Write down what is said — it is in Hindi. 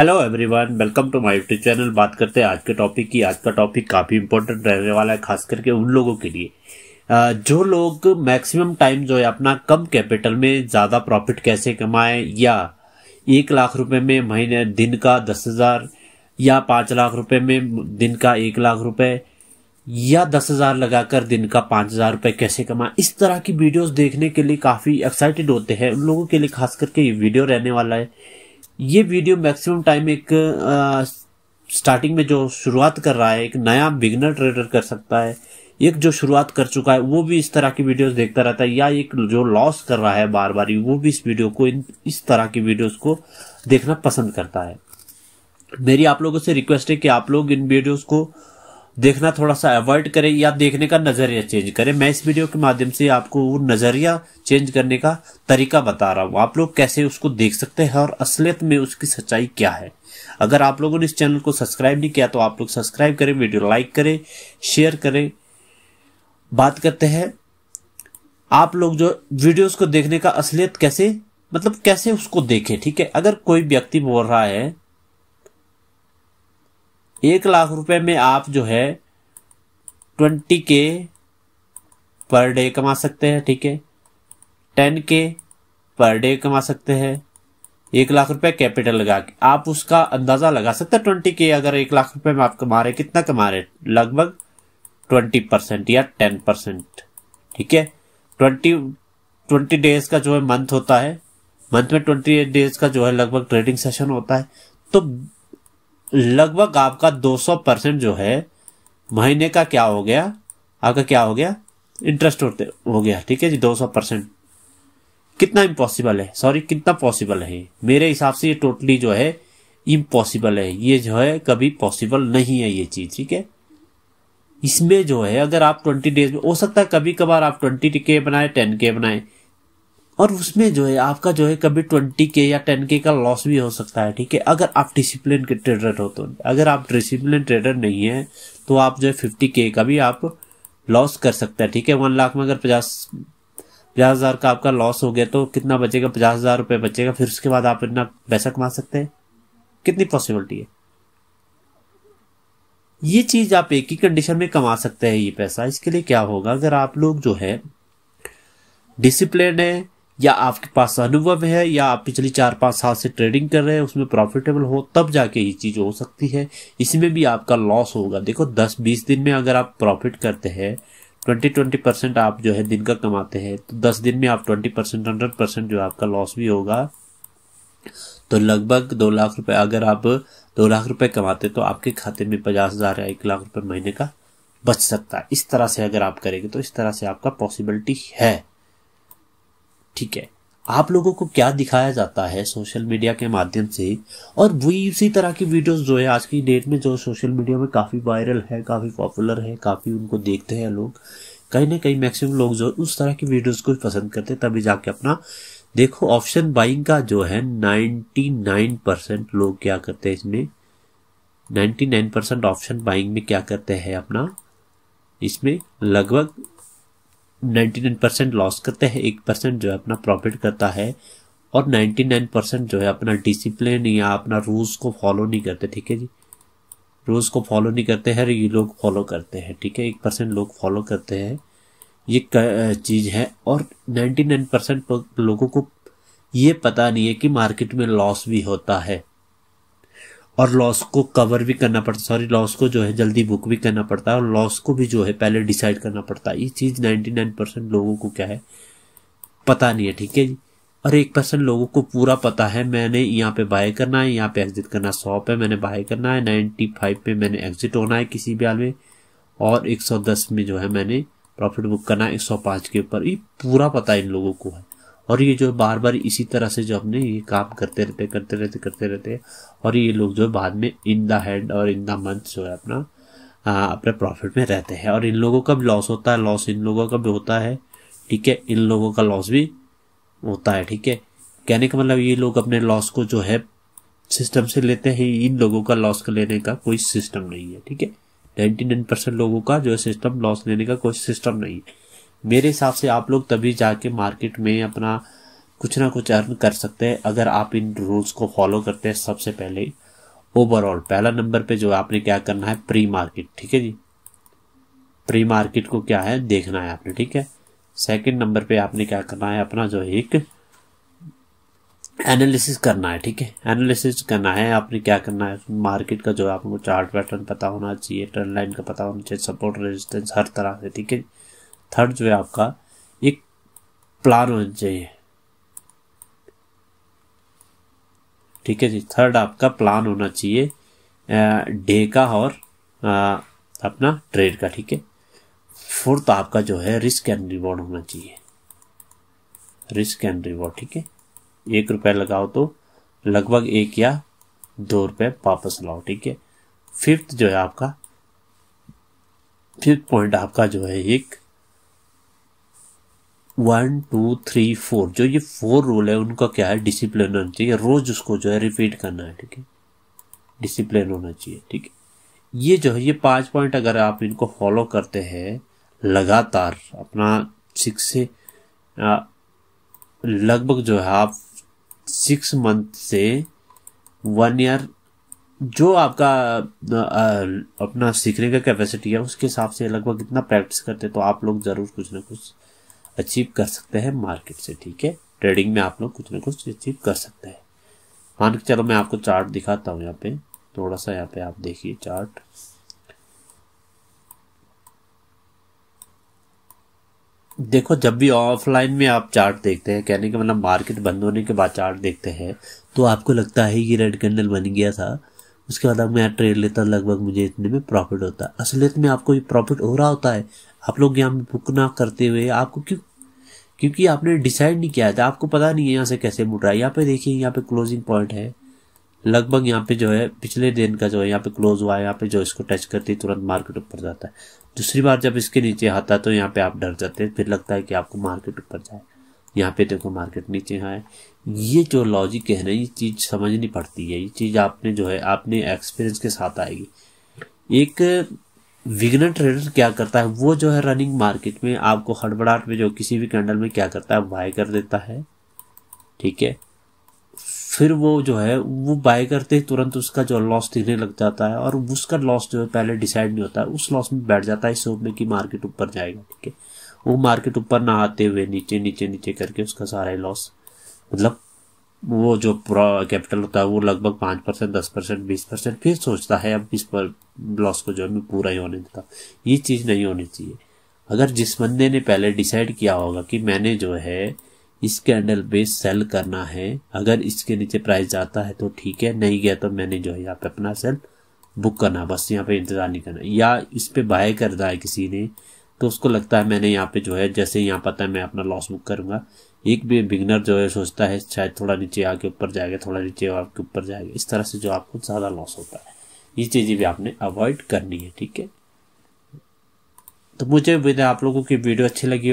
hello everyone welcome to my YouTube channel बात करते हैं आज के टॉपिक की आज का टॉपिक काफ़ी इंपॉर्टेंट रहने वाला है खास करके उन लोगों के लिए जो लोग मैक्सिमम टाइम जो है अपना कम कैपिटल में ज़्यादा प्रॉफिट कैसे कमाएं या एक लाख रुपए में महीने दिन का दस हज़ार या पाँच लाख रुपए में दिन का एक लाख रुपये या दस हज़ार लगाकर दिन का पाँच हज़ार रुपये कैसे कमाएं इस तरह की वीडियोस देखने के लिए काफ़ी एक्साइटेड होते हैं उन लोगों के लिए खास करके ये वीडियो रहने वाला है ये वीडियो मैक्सिमम टाइम एक आ, स्टार्टिंग में जो शुरुआत कर रहा है एक नया बिगनर ट्रेडर कर सकता है एक जो शुरुआत कर चुका है वो भी इस तरह की वीडियोस देखता रहता है या एक जो लॉस कर रहा है बार बार वो भी इस वीडियो को इस तरह की वीडियोस को देखना पसंद करता है मेरी आप लोगों से रिक्वेस्ट है कि आप लोग इन वीडियोस को देखना थोड़ा सा अवॉइड करें या देखने का नज़रिया चेंज करें मैं इस वीडियो के माध्यम से आपको वो नज़रिया चेंज करने का तरीका बता रहा हूँ आप लोग कैसे उसको देख सकते हैं और असलियत में उसकी सच्चाई क्या है अगर आप लोगों ने इस चैनल को सब्सक्राइब नहीं किया तो आप लोग सब्सक्राइब करें वीडियो लाइक करें शेयर करें बात करते हैं आप लोग जो वीडियोज को देखने का असलियत कैसे मतलब कैसे उसको देखें ठीक है अगर कोई व्यक्ति बोल रहा है एक लाख रुपए में आप जो है ट्वेंटी के पर डे कमा सकते हैं ठीक है टेन के पर डे कमा सकते हैं एक लाख रुपए कैपिटल लगा के आप उसका अंदाजा लगा सकते हैं ट्वेंटी के अगर एक लाख रुपए में आप कमा रहे कितना कमा रहे लगभग ट्वेंटी परसेंट या टेन परसेंट ठीक है ट्वेंटी ट्वेंटी डेज का जो है मंथ होता है मंथ में ट्वेंटी डेज का जो है लगभग ट्रेडिंग सेशन होता है तो लगभग आपका 200 परसेंट जो है महीने का क्या हो गया आपका क्या हो गया इंटरेस्ट होते हो गया ठीक है जी 200 परसेंट कितना इम्पॉसिबल है सॉरी कितना पॉसिबल है मेरे हिसाब से ये टोटली जो है इम्पॉसिबल है ये जो है कभी पॉसिबल नहीं है ये चीज ठीक है इसमें जो है अगर आप ट्वेंटी डेज में हो सकता है कभी कभार आप ट्वेंटी के बनाए टेन के बनाए और उसमें जो है आपका जो है कभी ट्वेंटी के या टेन के का लॉस भी हो सकता है ठीक है अगर आप डिसिप्लिन के ट्रेडर हो तो अगर आप डिसिप्लिन ट्रेडर नहीं है तो आप जो है फिफ्टी के का भी आप लॉस कर सकते हैं ठीक है वन लाख में अगर पचास पचास हज़ार का आपका लॉस हो गया तो कितना बचेगा पचास हज़ार रुपये बचेगा फिर उसके बाद आप इतना पैसा कमा सकते हैं कितनी पॉसिबिलिटी है ये चीज़ आप एक ही कंडीशन में कमा सकते हैं ये पैसा इसके लिए क्या होगा अगर आप लोग जो है डिसिप्लिन है या आपके पास अनुभव है या आप पिछले चार पाँच साल से ट्रेडिंग कर रहे हैं उसमें प्रॉफिटेबल हो तब जाके ये चीज़ हो सकती है इसमें भी आपका लॉस होगा देखो दस बीस दिन में अगर आप प्रॉफिट करते हैं ट्वेंटी ट्वेंटी परसेंट आप जो है दिन का कमाते हैं तो दस दिन में आप ट्वेंटी परसेंट हंड्रेड परसेंट जो आपका लॉस भी होगा तो लगभग दो लाख रुपए अगर आप दो लाख रुपए कमाते तो आपके खाते में पचास हजार या एक लाख रुपए महीने का बच सकता है इस तरह से अगर आप करेंगे तो इस तरह से आपका पॉसिबिलिटी है ठीक है आप लोगों को क्या दिखाया जाता है सोशल मीडिया के माध्यम से और वही इसी तरह की वीडियोस जो है आज की डेट में जो सोशल मीडिया में काफ़ी वायरल है काफ़ी पॉपुलर है काफ़ी उनको देखते हैं लोग कहीं ना कहीं मैक्सिमम लोग जो उस तरह की वीडियोस को पसंद करते हैं तभी जाके अपना देखो ऑप्शन बाइंग का जो है नाइन्टी परसेंट लोग क्या करते हैं इसमें नाइन्टी परसेंट ऑप्शन बाइंग में क्या करते हैं अपना इसमें लगभग 99 परसेंट लॉस करते हैं एक परसेंट जो है अपना प्रॉफिट करता है और 99 परसेंट जो है अपना डिसिप्लिन या अपना रूल्स को फॉलो नहीं करते ठीक है जी रूल्स को फॉलो नहीं करते हैं ये लोग फॉलो करते हैं ठीक है एक परसेंट लोग फॉलो करते हैं ये चीज़ है और 99 परसेंट लोगों को ये पता नहीं है कि मार्केट में लॉस भी होता है और लॉस को कवर भी करना पड़ता सॉरी लॉस को जो है जल्दी बुक भी करना पड़ता है और लॉस को भी जो है पहले डिसाइड करना पड़ता है ये चीज़ नाइन्टी नाइन परसेंट लोगों को क्या है पता नहीं है ठीक है जी और एक परसेंट लोगों को पूरा पता है मैंने यहाँ पे बाय करना है यहाँ पे एग्जिट करना है सौ पे मैंने बाय करना है नाइन्टी फाइव पे मैंने एग्जिट होना है किसी भी हाल में और एक सौ दस में जो है मैंने प्रॉफिट बुक करना है एक सौ पाँच के ऊपर ये पूरा पता है इन लोगों को है और ये जो बार बार इसी तरह से जो हमने ये काम करते रहते करते रहते करते रहते और ये लोग जो बाद में इन द हैंड और इन द मंथ जो है अपना अपने प्रॉफिट में रहते हैं और इन लोगों का भी लॉस होता है लॉस इन लोगों का भी होता है ठीक है इन लोगों का लॉस भी होता है ठीक है कहने का मतलब ये लोग अपने लॉस को जो है सिस्टम से लेते हैं इन लोगों का लॉस लेने का कोई सिस्टम नहीं है ठीक है नाइन्टी नाइन परसेंट लोगों का जो है सिस्टम लॉस लेने का कोई सिस्टम नहीं है मेरे हिसाब से आप लोग तभी जाके मार्केट में अपना कुछ ना कुछ अर्न कर सकते हैं अगर आप इन रूल्स को फॉलो करते हैं सबसे पहले ओवरऑल पहला नंबर पे जो आपने क्या करना है प्री मार्केट ठीक है जी प्री मार्केट को क्या है देखना है आपने ठीक है सेकंड नंबर पे आपने क्या करना है अपना जो एक एनालिसिस करना है ठीक है एनालिसिस करना है आपने क्या करना है मार्केट का जो आपको चार्ट पैटर्न पता होना चाहिए ट्रेंड लाइन का पता होना चाहिए सपोर्ट रेजिस्टेंस हर तरह से ठीक है थर्ड जो है आपका एक प्लान होना चाहिए ठीक है जी थर्ड आपका प्लान होना चाहिए डे का और आ, अपना ट्रेड का ठीक है फोर्थ आपका जो है रिस्क एंड रिवॉर्ड होना चाहिए रिस्क एंड रिवॉर्ड ठीक है एक रुपए लगाओ तो लगभग एक या दो रुपये वापस लाओ ठीक है फिफ्थ जो है आपका फिफ्थ पॉइंट आपका जो है एक वन टू थ्री फोर जो ये फोर रूल है उनका क्या है डिसिप्लिन होना चाहिए रोज उसको जो है रिपीट करना है ठीक है डिसिप्लिन होना चाहिए ठीक है ये जो है ये पांच पॉइंट अगर आप इनको फॉलो करते हैं लगातार अपना सिक्स से लगभग जो है आप सिक्स मंथ से वन ईयर जो आपका अपना सीखने का कैपेसिटी है उसके हिसाब से लगभग इतना प्रैक्टिस करते तो आप लोग ज़रूर कुछ ना कुछ अचीव कर सकते हैं मार्केट से ठीक है ट्रेडिंग में आप लोग कुछ ना कुछ अचीव कर सकते हैं मान के चलो मैं आपको चार्ट दिखाता हूँ यहाँ पे थोड़ा सा यहाँ पे आप देखिए चार्ट देखो जब भी ऑफलाइन में आप चार्ट देखते हैं कहने का मतलब मार्केट बंद होने के बाद चार्ट देखते हैं तो आपको लगता है कि रेड कैंडल बन गया था उसके बाद अब मैं ट्रेड लेता लगभग मुझे इतने में प्रॉफिट होता है असलियत में आपको ये प्रॉफिट हो रहा होता है आप लोग यहाँ बुक ना करते हुए आपको क्यों क्योंकि आपने डिसाइड नहीं किया था आपको पता नहीं है यहाँ से कैसे मुड़ रहा है यहाँ पे देखिए यहाँ पे क्लोजिंग पॉइंट है लगभग यहाँ पे जो है पिछले दिन का जो है यहाँ पे क्लोज हुआ है यहाँ पे जो इसको टच करती है तुरंत मार्केट ऊपर जाता है दूसरी बार जब इसके नीचे आता है तो यहाँ पे आप डर जाते हैं फिर लगता है कि आपको मार्केट ऊपर जाए यहाँ पे देखो मार्केट नीचे आए ये जो लॉजिक है ना ये चीज़ समझनी पड़ती है ये चीज़ आपने जो है आपने एक्सपीरियंस के साथ आएगी एक विघन ट्रेडर क्या करता है वो जो है रनिंग मार्केट में आपको हड़बड़ाहट में जो किसी भी कैंडल में क्या करता है बाय कर देता है ठीक है फिर वो जो है वो बाय करते ही तुरंत उसका जो लॉस दिखने लग जाता है और उसका लॉस जो है पहले डिसाइड नहीं होता है उस लॉस में बैठ जाता है इस होप में कि मार्केट ऊपर जाएगा ठीक है वो मार्केट ऊपर ना आते हुए नीचे नीचे नीचे करके उसका सारा लॉस मतलब वो जो कैपिटल होता है वो लगभग पाँच परसेंट दस परसेंट बीस परसेंट फिर सोचता है अब इस पर लॉस को जो है पूरा ही होने देता ये चीज़ नहीं होनी चाहिए अगर जिस बंदे ने पहले डिसाइड किया होगा कि मैंने जो है इस कैंडल पे सेल करना है अगर इसके नीचे प्राइस जाता है तो ठीक है नहीं गया तो मैंने जो है यहाँ पे अपना सेल बुक करना बस यहाँ पे इंतज़ार नहीं करना या इस पर बाय कर रहा है किसी ने तो उसको लगता है मैंने यहाँ पे जो है जैसे यहाँ पता है मैं अपना लॉस बुक करूँगा एक भी बिगनर जो है सोचता है शायद थोड़ा नीचे आके ऊपर जाएगा थोड़ा नीचे आपके ऊपर जाएगा इस तरह से जो आपको ज़्यादा लॉस होता है ये चीज़ें भी आपने अवॉइड करनी है ठीक है तो मुझे आप लोगों की वीडियो अच्छी लगी